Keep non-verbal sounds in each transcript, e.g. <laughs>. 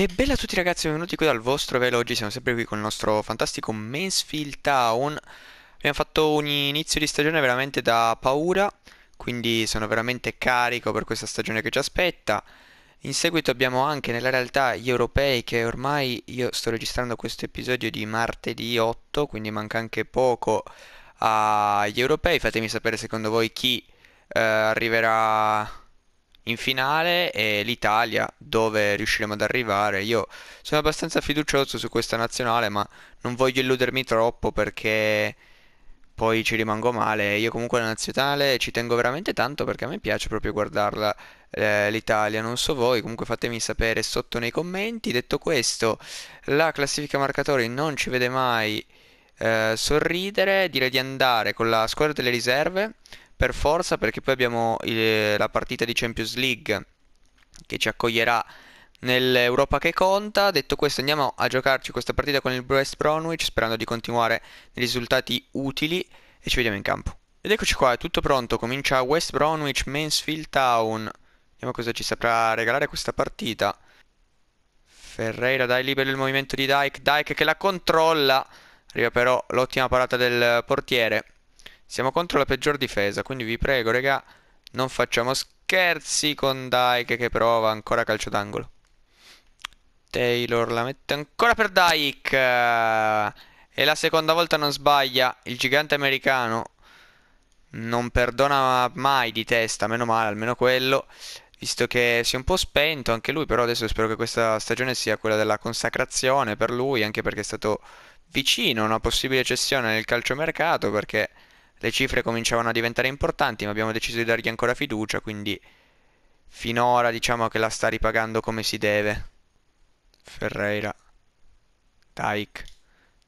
E bella a tutti ragazzi, benvenuti qui dal vostro velo, oggi siamo sempre qui con il nostro fantastico Mansfield Town Abbiamo fatto un inizio di stagione veramente da paura, quindi sono veramente carico per questa stagione che ci aspetta In seguito abbiamo anche nella realtà gli europei che ormai io sto registrando questo episodio di martedì 8, quindi manca anche poco agli europei Fatemi sapere secondo voi chi eh, arriverà in finale e l'Italia dove riusciremo ad arrivare. Io sono abbastanza fiducioso su questa nazionale, ma non voglio illudermi troppo perché poi ci rimango male. Io comunque la nazionale ci tengo veramente tanto perché a me piace proprio guardarla eh, l'Italia, non so voi, comunque fatemi sapere sotto nei commenti. Detto questo, la classifica marcatori non ci vede mai eh, sorridere, direi di andare con la squadra delle riserve per forza perché poi abbiamo il- la partita di Champions League che ci accoglierà nell'Europa che conta. Detto questo, andiamo a giocarci questa partita con il West Bromwich, sperando di continuare risultati utili e ci vediamo in campo. Ed eccoci qua, è tutto pronto, comincia West Bromwich Mansfield Town. Vediamo cosa ci saprà regalare questa partita. Ferreira dai libero il movimento di Dyke, Dyke che la controlla. Arriva però l'ottima parata del portiere. Siamo contro la peggior difesa, quindi vi prego, regà, non facciamo scherzi con Dyke che prova ancora calcio d'angolo. Taylor la mette ancora per Dyke. E la seconda volta non sbaglia. Il gigante americano non perdona mai di testa, meno male, almeno quello. Visto che si è un po' spento anche lui, però adesso spero che questa stagione sia quella della consacrazione per lui, anche perché è stato vicino a una possibile cessione nel calciomercato, perché le cifre cominciavano a diventare importanti, ma abbiamo deciso di dargli ancora fiducia, quindi finora diciamo che la sta ripagando come si deve. Ferreira, Dyke,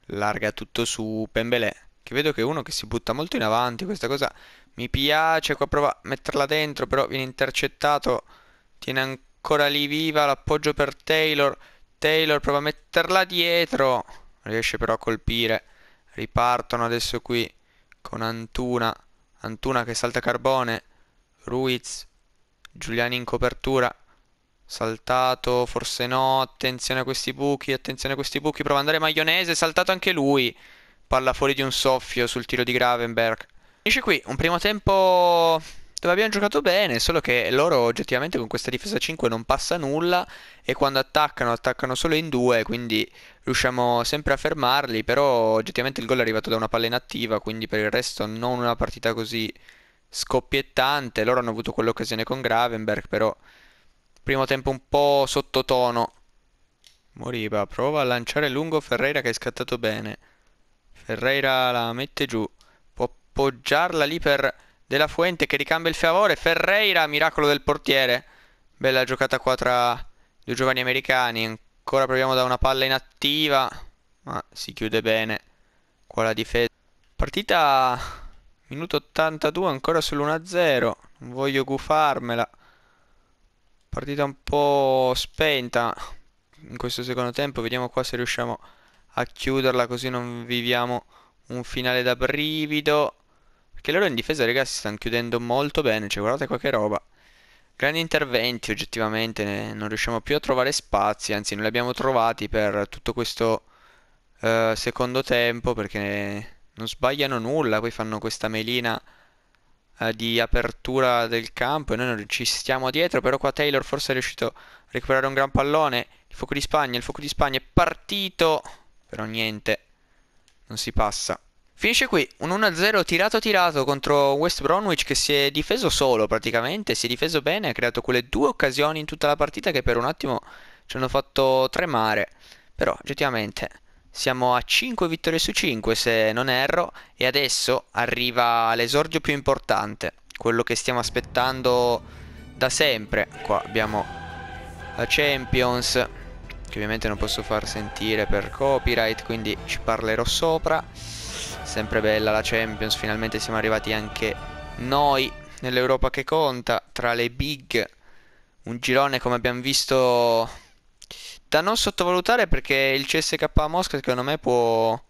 larga tutto su Pembelé, che vedo che è uno che si butta molto in avanti, questa cosa mi piace, qua prova a metterla dentro, però viene intercettato, tiene ancora lì viva l'appoggio per Taylor, Taylor prova a metterla dietro, riesce però a colpire, ripartono adesso qui con Antuna, Antuna che salta Carbone, Ruiz, Giuliani in copertura, saltato, forse no, attenzione a questi buchi, attenzione a questi buchi, prova ad andare Maionese, saltato anche lui, palla fuori di un soffio sul tiro di Gravenberg. Finisce qui, un primo tempo dove abbiamo giocato bene, solo che loro oggettivamente con questa difesa 5 non passa nulla e quando attaccano attaccano solo in due, quindi riusciamo sempre a fermarli, però oggettivamente il gol è arrivato da una palla inattiva, quindi per il resto non una partita così scoppiettante, loro hanno avuto quell'occasione con Gravenberg, però primo tempo un po' sottotono. Moriva, prova a lanciare lungo Ferreira che è scattato bene. Ferreira la mette giù, può appoggiarla lì per della Fuente che ricambia il favore. Ferreira, miracolo del portiere. Bella giocata qua tra due giovani americani. Ancora proviamo da una palla inattiva. Ma si chiude bene. Qua la difesa. Partita minuto 82, ancora sull'1-0. Non voglio gufarmela. Partita un po' spenta in questo secondo tempo. Vediamo qua se riusciamo a chiuderla così non viviamo un finale da brivido. Perché loro in difesa, ragazzi, si stanno chiudendo molto bene. Cioè, guardate qua che roba. Grandi interventi, oggettivamente, non riusciamo più a trovare spazi. Anzi, non li abbiamo trovati per tutto questo eh, secondo tempo. Perché non sbagliano nulla. Poi fanno questa melina eh, di apertura del campo. E noi non ci stiamo dietro. Però qua Taylor forse è riuscito a recuperare un gran pallone. Il fuoco di Spagna, il fuoco di Spagna è partito. Però niente, non si passa. Finisce qui, un 1-0 tirato tirato contro West Bromwich che si è difeso solo praticamente, si è difeso bene, ha creato quelle due occasioni in tutta la partita che per un attimo ci hanno fatto tremare, però oggettivamente siamo a 5 vittorie su 5 se non erro e adesso arriva l'esordio più importante, quello che stiamo aspettando da sempre, qua abbiamo la Champions che ovviamente non posso far sentire per copyright quindi ci parlerò sopra Sempre bella la Champions, finalmente siamo arrivati anche noi nell'Europa che conta, tra le big. Un girone come abbiamo visto da non sottovalutare perché il CSK a Mosca secondo me può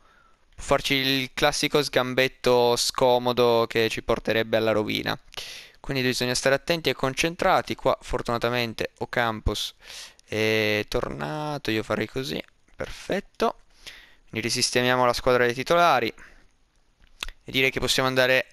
farci il classico sgambetto scomodo che ci porterebbe alla rovina. Quindi bisogna stare attenti e concentrati. Qua fortunatamente Ocampos è tornato, io farei così, perfetto. Quindi risistemiamo la squadra dei titolari e direi che possiamo andare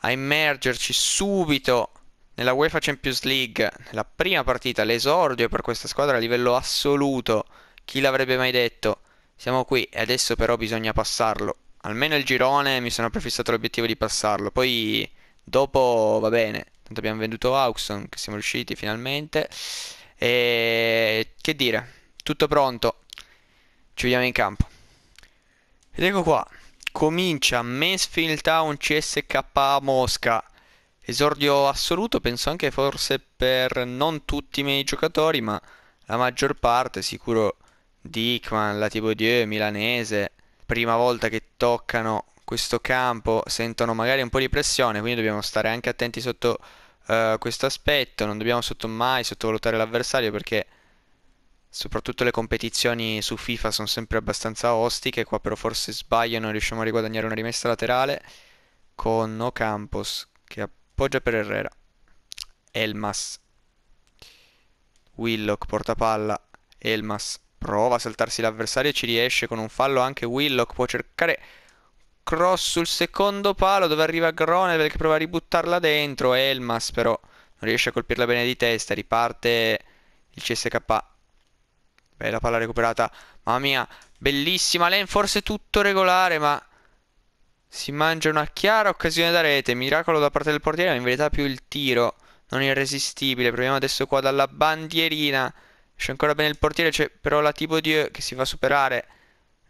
a immergerci subito nella UEFA Champions League, nella prima partita, l'esordio per questa squadra a livello assoluto, chi l'avrebbe mai detto? Siamo qui e adesso però bisogna passarlo. Almeno il girone mi sono prefissato l'obiettivo di passarlo, poi dopo va bene, tanto abbiamo venduto Auxon che siamo riusciti finalmente e che dire, tutto pronto, ci vediamo in campo. Ed ecco qua comincia Mansfield Town CSK Mosca. Esordio assoluto, penso anche forse per non tutti i miei giocatori, ma la maggior parte, sicuro Dickman, la Thibaudie, Milanese, prima volta che toccano questo campo, sentono magari un po' di pressione, quindi dobbiamo stare anche attenti sotto uh, questo aspetto, non dobbiamo sotto mai sottovalutare l'avversario perché soprattutto le competizioni su FIFA sono sempre abbastanza ostiche, qua però forse sbaglio e non riusciamo a riguadagnare una rimessa laterale con Ocampos che appoggia per Herrera, Elmas, Willock porta palla. Elmas prova a saltarsi l'avversario e ci riesce con un fallo anche Willock, può cercare cross sul secondo palo dove arriva Gronevel che prova a ributtarla dentro, Elmas però non riesce a colpirla bene di testa, riparte il CSK Beh, la palla recuperata. Mamma mia, bellissima. Lane forse tutto regolare, ma... Si mangia una chiara occasione da rete. Miracolo da parte del portiere, ma in verità più il tiro. Non irresistibile. Proviamo adesso qua dalla bandierina. C'è ancora bene il portiere, c'è però la tipo di che si fa superare.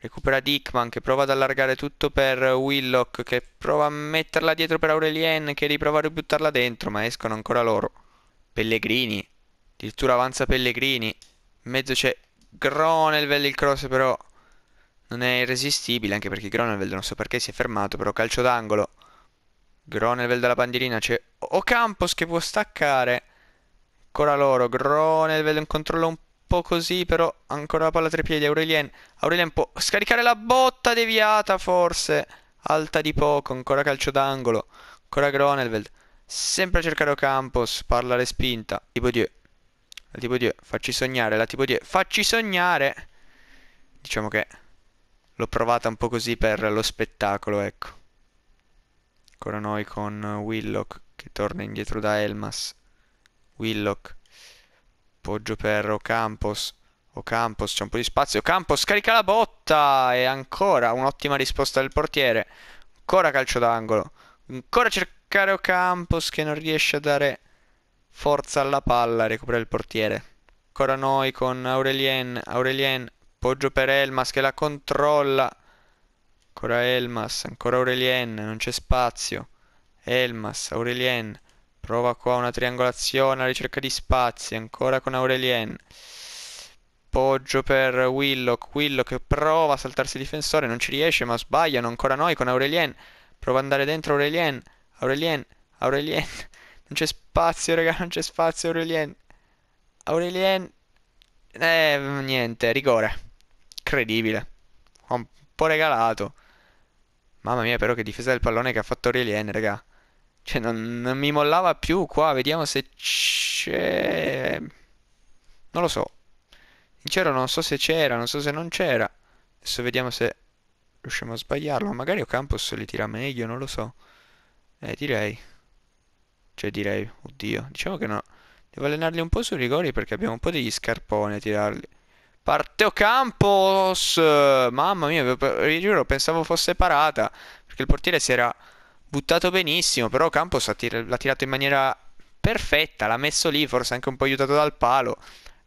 Recupera Dickman che prova ad allargare tutto per Willock che prova a metterla dietro per Aurelien che riprova a ributtarla dentro ma escono ancora loro. Pellegrini, addirittura avanza Pellegrini. In mezzo c'è Gronelveld il cross però non è irresistibile anche perché Gronelveld non so perché si è fermato però calcio d'angolo Gronelveld dalla bandierina c'è Ocampos che può staccare ancora loro Gronelveld in controllo un po' così però ancora la palla a tre piedi Aurelien Aurelien può scaricare la botta deviata forse alta di poco ancora calcio d'angolo ancora Gronelveld sempre a cercare Ocampos parla respinta tipo Ibodieu la tipo 2, facci sognare, la tipo 2, facci sognare. Diciamo che l'ho provata un po' così per lo spettacolo, ecco. Ancora noi con Willock che torna indietro da Elmas. Willock. Poggio per Ocampos. Ocampos, c'è un po' di spazio. Ocampos carica la botta e ancora un'ottima risposta del portiere. Ancora calcio d'angolo. Ancora cercare Ocampos che non riesce a dare forza alla palla, recupera il portiere. Ancora noi con Aurelien, Aurelien, poggio per Elmas che la controlla. Ancora Elmas, ancora Aurelien, non c'è spazio. Elmas, Aurelien, prova qua una triangolazione alla ricerca di spazi, ancora con Aurelien. Poggio per Willock, Willock che prova a saltarsi il difensore, non ci riesce ma sbagliano, ancora noi con Aurelien. Prova ad andare dentro Aurelien, Aurelien, Aurelien. Non c'è spazio, raga, <laughs> non c'è spazio, Aurelien. Aurelien... Eh, niente, rigore. Incredibile. Un po' regalato. Mamma mia, però che difesa del pallone che ha fatto Aurelien, raga. Cioè, non, non mi mollava più qua. Vediamo se c'è... Non lo so. Sincero, non so se c'era, non so se non c'era. Adesso vediamo se riusciamo a sbagliarlo. Magari Ocampos li tira meglio, non lo so. Eh, direi. Cioè direi, oddio, diciamo che no. Devo allenarli un po' sui rigori perché abbiamo un po' degli scarponi a tirarli. Parteo Campos! Mamma mia, vi giuro, pensavo fosse parata. Perché il portiere si era buttato benissimo, però Campos tir l'ha tirato in maniera perfetta, l'ha messo lì, forse anche un po' aiutato dal palo.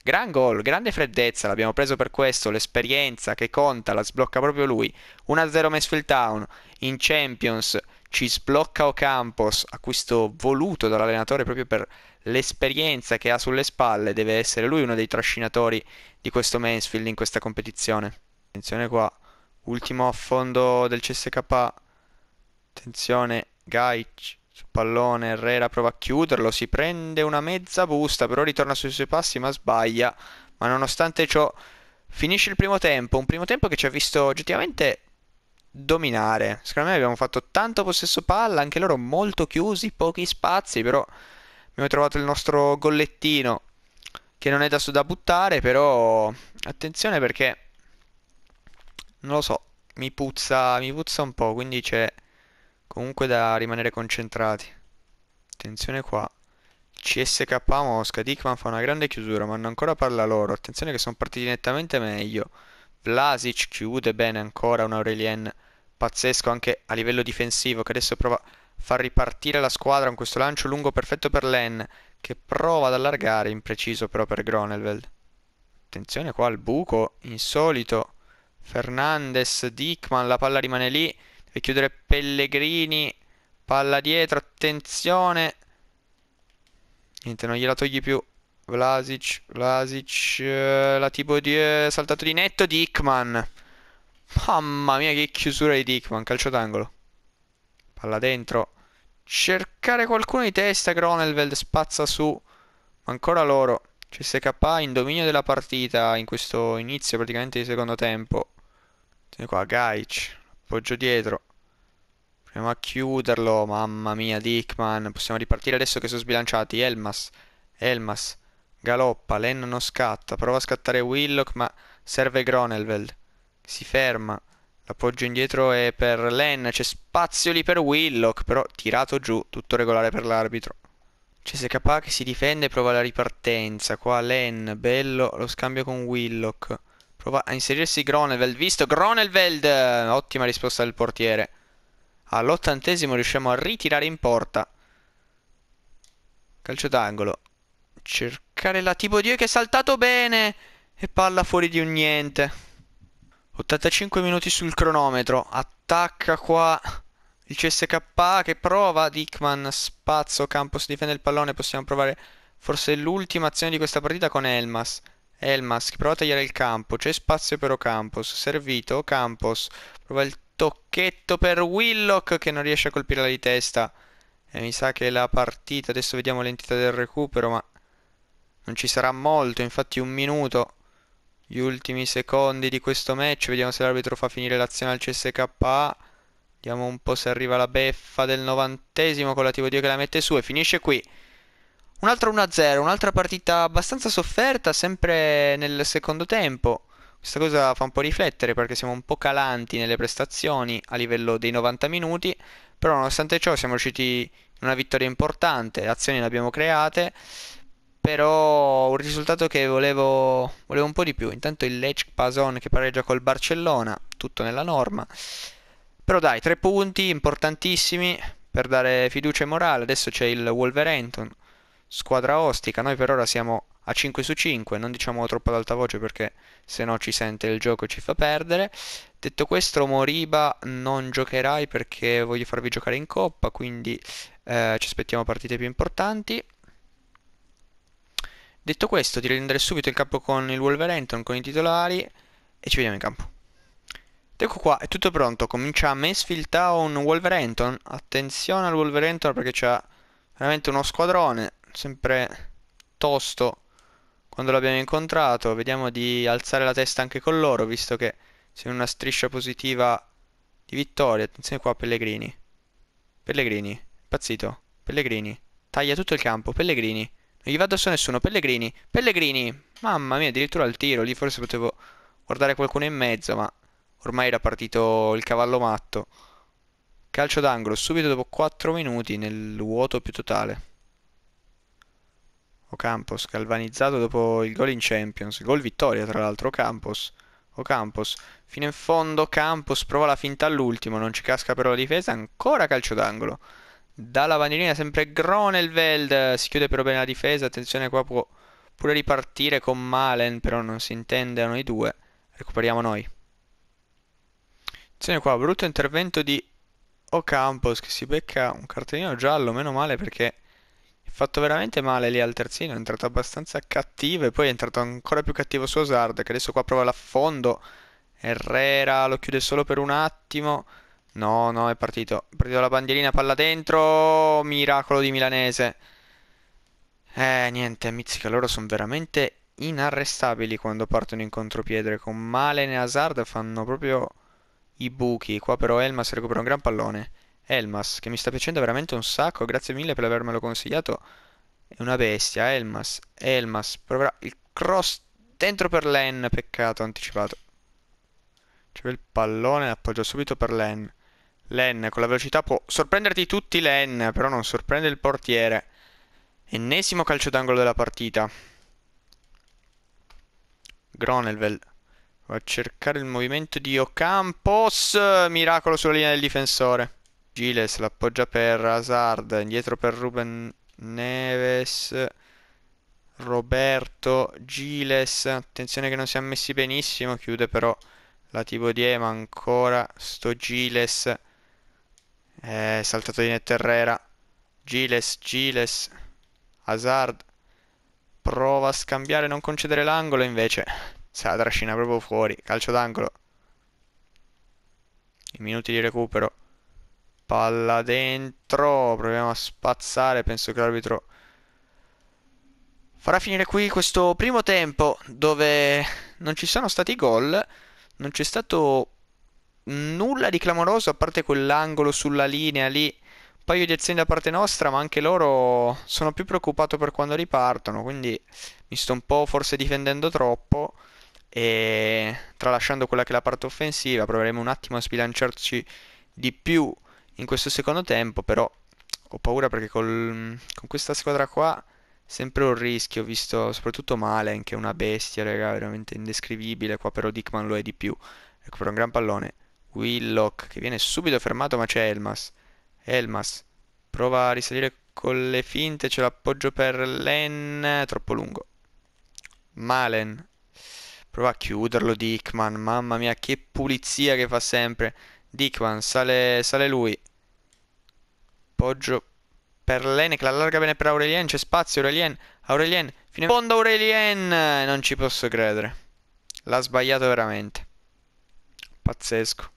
Gran gol, grande freddezza, l'abbiamo preso per questo, l'esperienza che conta, la sblocca proprio lui. 1-0 Mansfield Town in Champions ci sblocca Ocampos, acquisto voluto dall'allenatore proprio per l'esperienza che ha sulle spalle, deve essere lui uno dei trascinatori di questo Mansfield in questa competizione. Attenzione qua, ultimo affondo del CSK, attenzione Gaic su pallone, Herrera prova a chiuderlo, si prende una mezza busta, però ritorna sui suoi passi ma sbaglia, ma nonostante ciò finisce il primo tempo, un primo tempo che ci ha visto oggettivamente dominare. Secondo me abbiamo fatto tanto possesso palla, anche loro molto chiusi, pochi spazi, però abbiamo trovato il nostro gollettino che non è da, da buttare, però attenzione perché non lo so, mi puzza, mi puzza un po', quindi c'è comunque da rimanere concentrati. Attenzione qua. CSK Mosca, Dickman fa una grande chiusura, ma hanno ancora palla loro. Attenzione che sono partiti nettamente meglio. Vlasic chiude bene ancora un Aurelien pazzesco anche a livello difensivo che adesso prova a far ripartire la squadra con questo lancio lungo perfetto per Len che prova ad allargare, impreciso però per Gronelveld. Attenzione qua al buco, insolito. Fernandez, Dickman, la palla rimane lì, deve chiudere Pellegrini, palla dietro, attenzione. Niente, non gliela togli più. Vlasic, Vlasic, eh, la Tibodie, saltato di netto Dickman. Mamma mia che chiusura di Dickman, calcio d'angolo. Palla dentro. Cercare qualcuno di testa, Gronelveld spazza su. Ma ancora loro. CSK in dominio della partita in questo inizio praticamente di secondo tempo. Tieni qua, Gaic. Appoggio dietro. Proviamo a chiuderlo. Mamma mia, Dickman. Possiamo ripartire adesso che sono sbilanciati. Elmas. Elmas. Galoppa. Lennon non scatta. Prova a scattare Willock, ma serve Gronelveld si ferma l'appoggio indietro è per Len c'è spazio lì per Willock però tirato giù tutto regolare per l'arbitro c'è SK che si difende e prova la ripartenza qua Len bello lo scambio con Willock prova a inserirsi Gronelveld visto Gronelveld ottima risposta del portiere all'ottantesimo riusciamo a ritirare in porta calcio d'angolo cercare la tipo Dio che è saltato bene e palla fuori di un niente 85 minuti sul cronometro, attacca qua il CSK che prova, Dickman, spazio, Campos difende il pallone, possiamo provare forse l'ultima azione di questa partita con Elmas. Elmas che prova a tagliare il campo, c'è spazio per Ocampos, servito Ocampos, prova il tocchetto per Willock che non riesce a colpirla di testa. E mi sa che la partita, adesso vediamo l'entità del recupero, ma non ci sarà molto, infatti un minuto gli ultimi secondi di questo match, vediamo se l'arbitro fa finire l'azione al CSKA. Vediamo un po' se arriva la beffa del novantesimo con la TV2 che la mette su e finisce qui. Un altro 1-0, un'altra partita abbastanza sofferta, sempre nel secondo tempo. Questa cosa fa un po' riflettere perché siamo un po' calanti nelle prestazioni a livello dei 90 minuti, però nonostante ciò siamo riusciti in una vittoria importante, le azioni le abbiamo create, però un risultato che volevo, volevo un po' di più. Intanto il Lech Pason che pareggia col Barcellona, tutto nella norma. Però dai, tre punti importantissimi per dare fiducia e morale. Adesso c'è il Wolverhampton, squadra ostica. Noi per ora siamo a 5 su 5, non diciamo troppo ad alta voce perché se no ci sente il gioco e ci fa perdere. Detto questo, Moriba non giocherai perché voglio farvi giocare in coppa, quindi eh, ci aspettiamo partite più importanti. Detto questo, ti rientrare subito in campo con il Wolverhampton, con i titolari e ci vediamo in campo. Ecco qua, è tutto pronto. Comincia Mansfield Town Wolverhampton. Attenzione al Wolverhampton perché c'è veramente uno squadrone, sempre tosto quando l'abbiamo incontrato. Vediamo di alzare la testa anche con loro, visto che siamo in una striscia positiva di vittoria. Attenzione qua Pellegrini. Pellegrini, pazzito. Pellegrini, taglia tutto il campo. Pellegrini. Non gli va addosso nessuno. Pellegrini. Pellegrini. Mamma mia, addirittura al tiro. Lì forse potevo guardare qualcuno in mezzo, ma ormai era partito il cavallo matto. Calcio d'angolo, subito dopo 4 minuti nel vuoto più totale. Ocampos, galvanizzato dopo il gol in Champions. Gol vittoria, tra l'altro, Ocampos. Ocampos, fino in fondo, Campos prova la finta all'ultimo, non ci casca però la difesa, ancora calcio d'angolo dalla bandierina sempre Gronelveld eh, si chiude però bene la difesa attenzione qua può pure ripartire con Malen però non si intende a noi due recuperiamo noi attenzione qua brutto intervento di Ocampos che si becca un cartellino giallo meno male perché è fatto veramente male lì al terzino è entrato abbastanza cattivo e poi è entrato ancora più cattivo su Osard che adesso qua prova l'affondo Herrera lo chiude solo per un attimo No, no, è partito. È partito la bandierina, palla dentro. Miracolo di Milanese. Eh, niente, Mizzica, loro sono veramente inarrestabili quando partono in contropiede. Con Malen e Hazard fanno proprio i buchi. Qua però Elmas recupera un gran pallone. Elmas, che mi sta piacendo veramente un sacco. Grazie mille per avermelo consigliato. È una bestia, Elmas. Elmas proverà il cross dentro per Len. Peccato, anticipato. C'è il pallone, appoggio subito per Len. Len con la velocità può sorprenderti tutti Len, però non sorprende il portiere. Ennesimo calcio d'angolo della partita. Gronelvel va a cercare il movimento di Ocampos. Miracolo sulla linea del difensore. Giles l'appoggia per Hazard, indietro per Ruben Neves. Roberto Giles, attenzione che non si è messi benissimo, chiude però la Tibodie, ma ancora sto Giles eh, netto Terrera. Giles, Giles. Hazard. Prova a scambiare, non concedere l'angolo, invece se la trascina proprio fuori. Calcio d'angolo. I minuti di recupero. Palla dentro. Proviamo a spazzare. Penso che l'arbitro farà finire qui questo primo tempo dove non ci sono stati gol. Non c'è stato nulla di clamoroso a parte quell'angolo sulla linea lì. Un paio di azioni da parte nostra, ma anche loro sono più preoccupato per quando ripartono, quindi mi sto un po' forse difendendo troppo e tralasciando quella che è la parte offensiva, proveremo un attimo a sbilanciarci di più in questo secondo tempo, però ho paura perché col, con questa squadra qua sempre un rischio, visto soprattutto Malen che è una bestia, raga, veramente indescrivibile, qua però Dickman lo è di più. Ecco, per un gran pallone Willock che viene subito fermato ma c'è Elmas. Elmas prova a risalire con le finte, c'è l'appoggio per Len, troppo lungo. Malen prova a chiuderlo Dickman, mamma mia che pulizia che fa sempre. Dickman sale, sale lui. Appoggio per Len, che la allarga bene per Aurelien, c'è spazio Aurelien, Aurelien, fino in fondo Aurelien, non ci posso credere. L'ha sbagliato veramente. Pazzesco.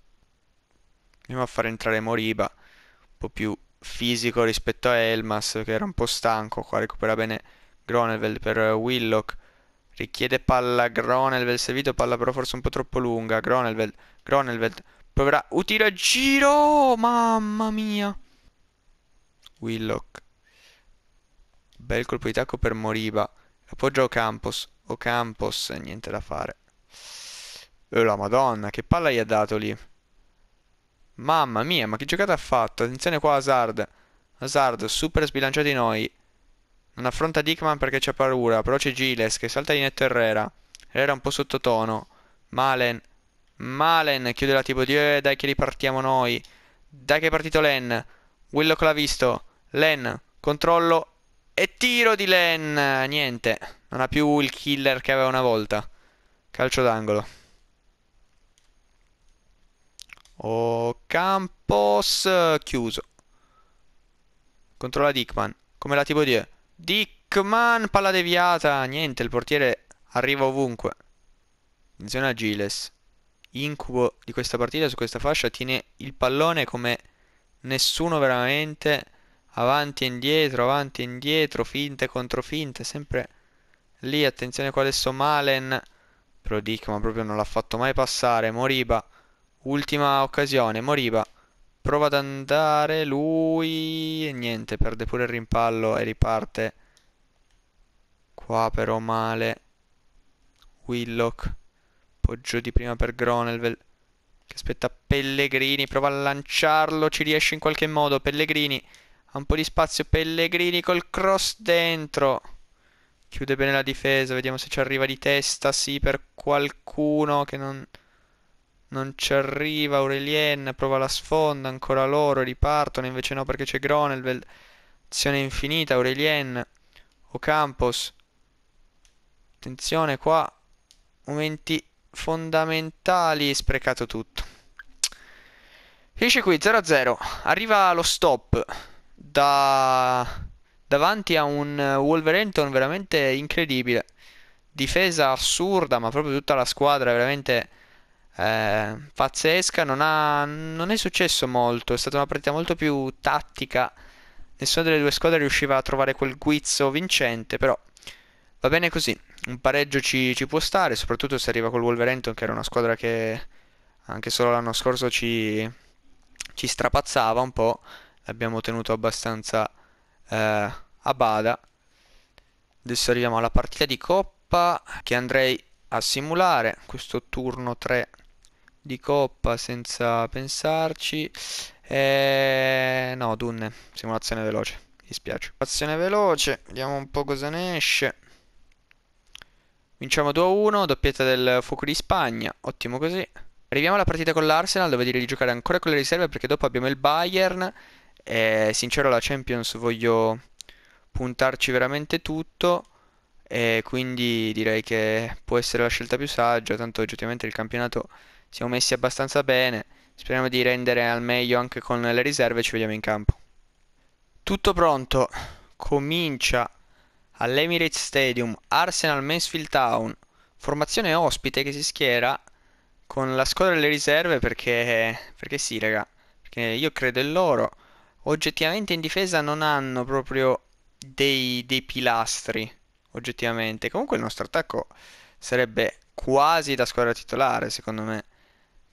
Andiamo a far entrare Moriba, un po' più fisico rispetto a Elmas che era un po' stanco, qua recupera bene Gronevel per Willock. Richiede palla Gronelveld, servito palla però forse un po' troppo lunga. Gronelveld, Gronelveld, proverà, uh, tiro a giro, mamma mia. Willock. Bel colpo di tacco per Moriba. Appoggia Ocampos. Ocampos, niente da fare. oh, la madonna, che palla gli ha dato lì. Mamma mia, ma che giocata ha fatto? Attenzione qua Hazard. Hazard, super sbilanciato di noi. Non affronta Dickman perché c'è paura, però c'è Giles che salta di netto Herrera. Herrera un po' sottotono. Malen. Malen chiude la tipo di... Eh, dai che ripartiamo noi. Dai che è partito Len. Willock l'ha visto. Len, controllo e tiro di Len. Niente, non ha più il killer che aveva una volta. Calcio d'angolo. O Campos chiuso. Controlla Dickman. Come la tipo dire? Dickman, palla deviata. Niente, il portiere arriva ovunque. Attenzione a Giles. Incubo di questa partita su questa fascia. Tiene il pallone come nessuno veramente. Avanti e indietro, avanti e indietro. Finte contro finte. Sempre lì. Attenzione qua adesso Malen. Però Dickman proprio non l'ha fatto mai passare. Moriba. Ultima occasione, Moriba. Prova ad andare lui e niente, perde pure il rimpallo e riparte. Qua però male. Willock. Poggio di prima per Gronelvel. Che aspetta Pellegrini, prova a lanciarlo, ci riesce in qualche modo. Pellegrini ha un po' di spazio. Pellegrini col cross dentro. Chiude bene la difesa, vediamo se ci arriva di testa. Sì, per qualcuno che non... Non ci arriva Aurelien, prova la sfonda, ancora loro, ripartono, invece no perché c'è Gronelveld. Azione infinita, Aurelien, Ocampos. Attenzione qua, momenti fondamentali, sprecato tutto. Finisce qui 0-0, arriva lo stop da... davanti a un Wolverhampton veramente incredibile. Difesa assurda, ma proprio tutta la squadra veramente eh, pazzesca, non, ha, non è successo molto, è stata una partita molto più tattica, nessuna delle due squadre riusciva a trovare quel guizzo vincente, però va bene così, un pareggio ci, ci può stare, soprattutto se arriva col Wolverhampton che era una squadra che anche solo l'anno scorso ci, ci strapazzava un po', l'abbiamo tenuto abbastanza eh, a bada. Adesso arriviamo alla partita di coppa che andrei a simulare, questo turno 3 di coppa senza pensarci. Eh, no, Dunne, simulazione veloce, mi dispiace. Simulazione veloce, vediamo un po' cosa ne esce. Vinciamo 2-1, doppietta del fuoco di Spagna, ottimo così. Arriviamo alla partita con l'Arsenal dove direi di giocare ancora con le riserve perché dopo abbiamo il Bayern. E eh, sincero la Champions voglio puntarci veramente tutto. E quindi direi che può essere la scelta più saggia, tanto oggettivamente il campionato siamo messi abbastanza bene, speriamo di rendere al meglio anche con le riserve, ci vediamo in campo. Tutto pronto, comincia all'Emirates Stadium Arsenal Mansfield Town, formazione ospite che si schiera con la squadra delle riserve perché, perché sì raga, perché io credo in loro, oggettivamente in difesa non hanno proprio dei, dei pilastri, oggettivamente, comunque il nostro attacco sarebbe quasi da squadra titolare secondo me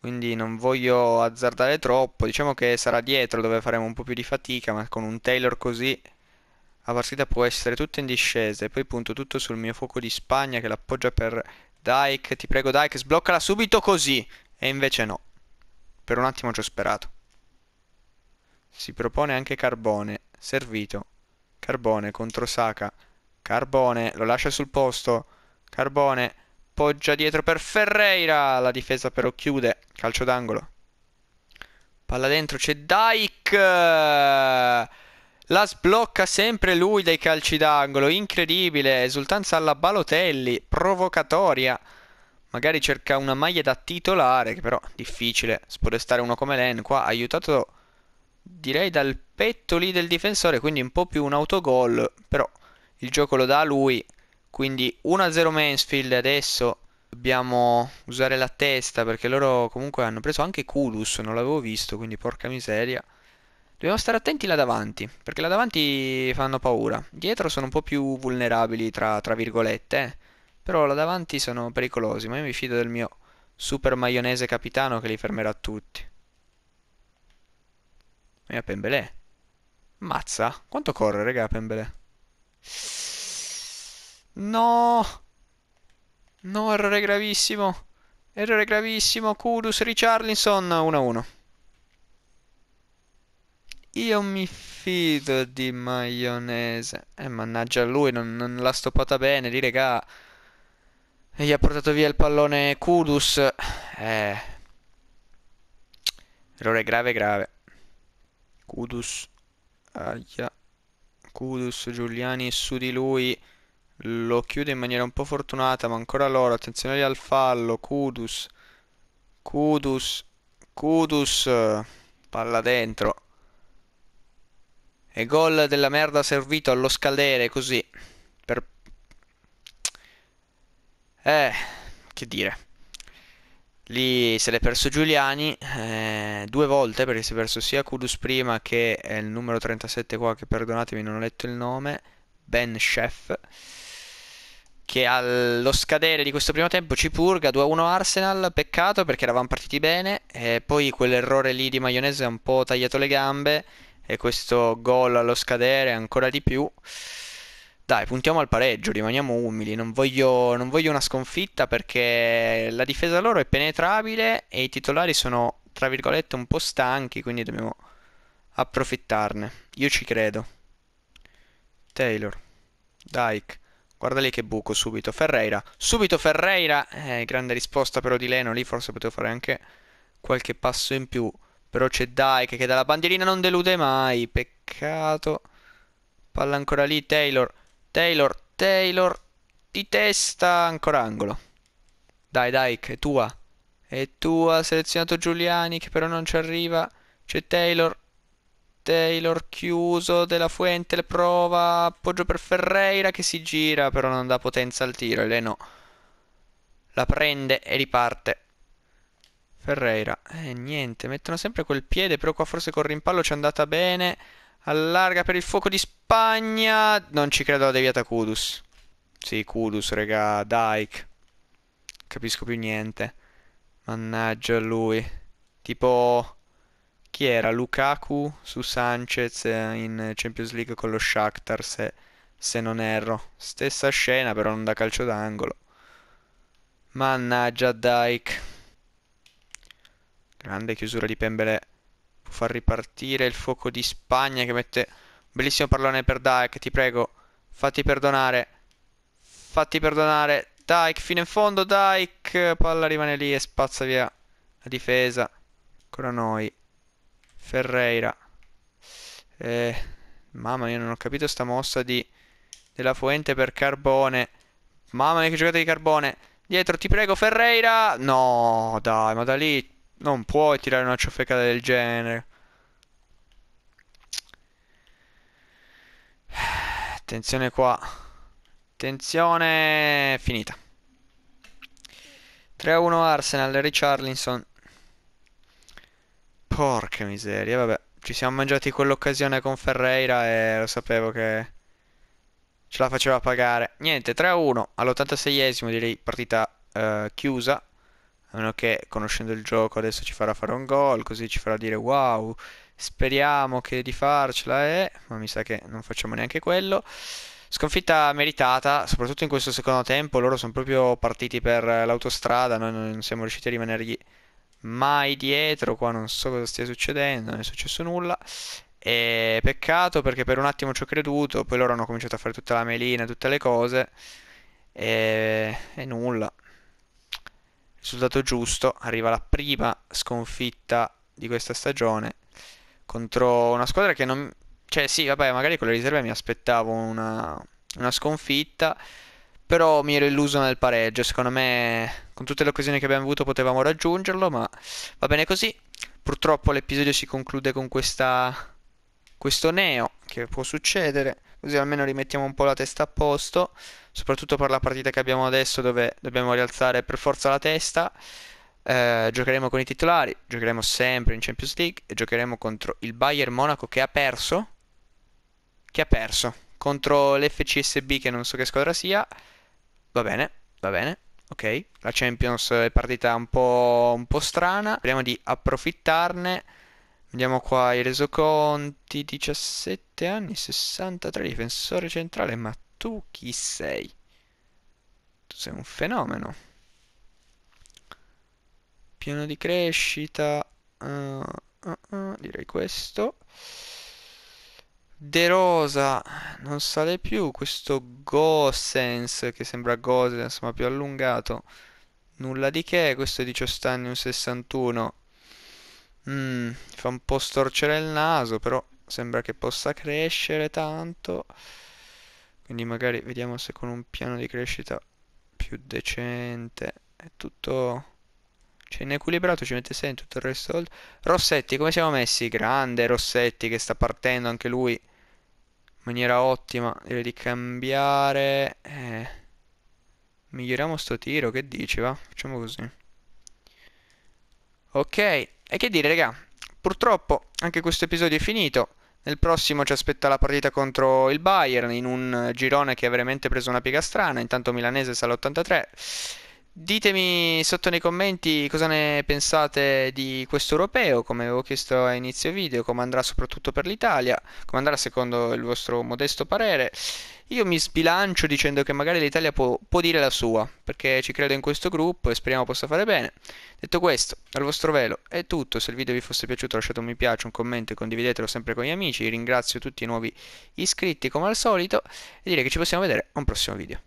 quindi non voglio azzardare troppo. Diciamo che sarà dietro dove faremo un po' più di fatica, ma con un Taylor così la partita può essere tutta in discesa. E poi punto tutto sul mio fuoco di Spagna che l'appoggia per Dyke. Ti prego Dyke, sbloccala subito così! E invece no. Per un attimo ci ho sperato. Si propone anche Carbone, servito. Carbone contro Saka. Carbone, lo lascia sul posto. Carbone Appoggia dietro per Ferreira. La difesa però chiude. Calcio d'angolo. Palla dentro c'è Dyke. La sblocca sempre lui dai calci d'angolo. Incredibile. Esultanza alla Balotelli. Provocatoria. Magari cerca una maglia da titolare. Che però difficile. Spodestare uno come Len. Qua aiutato direi dal petto lì del difensore. Quindi un po' più un autogol. Però il gioco lo dà a lui. Quindi 1-0 Mansfield adesso dobbiamo usare la testa perché loro comunque hanno preso anche Kulus, non l'avevo visto, quindi porca miseria. Dobbiamo stare attenti là davanti, perché là davanti fanno paura. Dietro sono un po' più vulnerabili, tra, tra virgolette, eh. però là davanti sono pericolosi, ma io mi fido del mio super maionese capitano che li fermerà tutti. E a Mazza, quanto corre, raga, Pembelé? No! No, errore gravissimo. Errore gravissimo. Kudus, Richarlison, 1-1. Io mi fido di maionese. Eh, mannaggia, lui non, non l'ha stoppata bene, lì, regà. E gli ha portato via il pallone Kudus. Eh. Errore grave, grave. Kudus. Aia. Kudus, Giuliani su di lui. Lo chiude in maniera un po' fortunata, ma ancora loro. Attenzione al fallo. Kudus. Kudus. Kudus. Palla dentro. E gol della merda servito allo scaldere, così. Per... Eh, che dire. Lì se l'è perso Giuliani eh, due volte perché si è perso sia Kudus prima che eh, il numero 37 qua che perdonatemi non ho letto il nome, Ben Chef che allo scadere di questo primo tempo ci purga 2-1 Arsenal, peccato perché eravamo partiti bene e poi quell'errore lì di Maionese ha un po' tagliato le gambe e questo gol allo scadere ancora di più. Dai, puntiamo al pareggio, rimaniamo umili, non voglio, non voglio una sconfitta perché la difesa loro è penetrabile e i titolari sono, tra virgolette, un po' stanchi, quindi dobbiamo approfittarne. Io ci credo. Taylor, Dyke. Guarda lì che buco subito. Ferreira. Subito Ferreira. Eh, grande risposta però di Leno. Lì forse potevo fare anche qualche passo in più. Però c'è Dyke che dalla bandierina non delude mai. Peccato. Palla ancora lì. Taylor. Taylor. Taylor. Di testa. Ancora angolo. Dai Dyke. È tua. È tua. Selezionato Giuliani che però non ci arriva. C'è Taylor. Taylor chiuso, della Fuente le prova, appoggio per Ferreira che si gira però non dà potenza al tiro, e lei no. La prende e riparte. Ferreira, eh niente, mettono sempre quel piede, però qua forse col rimpallo ci è andata bene. Allarga per il fuoco di Spagna, non ci credo la deviata Kudus. Sì, Kudus, regà, Dyke. Capisco più niente. Mannaggia lui. Tipo chi era? Lukaku su Sanchez eh, in Champions League con lo Shakhtar se, se non erro. Stessa scena però non da calcio d'angolo. Mannaggia Dyke. Grande chiusura di Pembele. Può far ripartire il fuoco di Spagna che mette un bellissimo pallone per Dyke, ti prego, fatti perdonare. Fatti perdonare. Dyke fino in fondo, Dyke, palla rimane lì e spazza via la difesa. Ancora noi. Ferreira. Eh, mamma mia, non ho capito sta mossa di, della Fuente per Carbone. Mamma mia, che giocata di Carbone. Dietro, ti prego, Ferreira. No, dai, ma da lì non puoi tirare una ciofecata del genere. Attenzione qua. Attenzione. Finita. 3-1 Arsenal, Richarlison. Porca miseria, vabbè. Ci siamo mangiati quell'occasione con Ferreira e lo sapevo che ce la faceva pagare. Niente, 3-1 all'86esimo direi partita eh, chiusa. A meno che conoscendo il gioco adesso ci farà fare un gol, così ci farà dire wow, speriamo che di farcela e... Ma mi sa che non facciamo neanche quello. Sconfitta meritata, soprattutto in questo secondo tempo, loro sono proprio partiti per eh, l'autostrada, noi non siamo riusciti a rimanergli mai dietro. Qua non so cosa stia succedendo, non è successo nulla. E peccato perché per un attimo ci ho creduto, poi loro hanno cominciato a fare tutta la melina, tutte le cose. E, e nulla. Risultato giusto, arriva la prima sconfitta di questa stagione contro una squadra che non... Cioè sì, vabbè, magari con le riserve mi aspettavo una, una sconfitta, però mi ero illuso nel pareggio. Secondo me con tutte le occasioni che abbiamo avuto potevamo raggiungerlo, ma va bene così. Purtroppo l'episodio si conclude con questa... questo neo che può succedere, così almeno rimettiamo un po' la testa a posto, soprattutto per la partita che abbiamo adesso dove dobbiamo rialzare per forza la testa. Eh, giocheremo con i titolari, giocheremo sempre in Champions League e giocheremo contro il Bayern Monaco che ha perso. Che ha perso contro l'FCSB che non so che squadra sia. Va bene, va bene ok? La Champions è partita un po', un po' strana, speriamo di approfittarne. Vediamo qua i resoconti, 17 anni, 63, difensore centrale, ma tu chi sei? Tu sei un fenomeno. Pieno di crescita, uh, uh, uh, direi questo. De Rosa non sale più, questo Gosens che sembra Gosens ma più allungato, nulla di che, questo è 18 anni, un 61, mm, fa un po' storcere il naso però sembra che possa crescere tanto, quindi magari vediamo se con un piano di crescita più decente è tutto cioè in equilibrato ci mette 6 in tutto il resto. Rossetti, come siamo messi? Grande Rossetti che sta partendo anche lui in maniera ottima. Direi di cambiare. Eh. Miglioriamo sto tiro, che dici va? Facciamo così. Ok, e che dire raga? Purtroppo anche questo episodio è finito. Nel prossimo ci aspetta la partita contro il Bayern in un girone che ha veramente preso una piega strana. Intanto Milanese sale 83. Ditemi sotto nei commenti cosa ne pensate di questo europeo, come avevo chiesto a inizio video, come andrà soprattutto per l'Italia, come andrà secondo il vostro modesto parere. Io mi sbilancio dicendo che magari l'Italia può, può dire la sua, perché ci credo in questo gruppo e speriamo possa fare bene. Detto questo, al vostro velo è tutto, se il video vi fosse piaciuto lasciate un mi piace, un commento e condividetelo sempre con gli amici, ringrazio tutti i nuovi iscritti come al solito e direi che ci possiamo vedere a un prossimo video.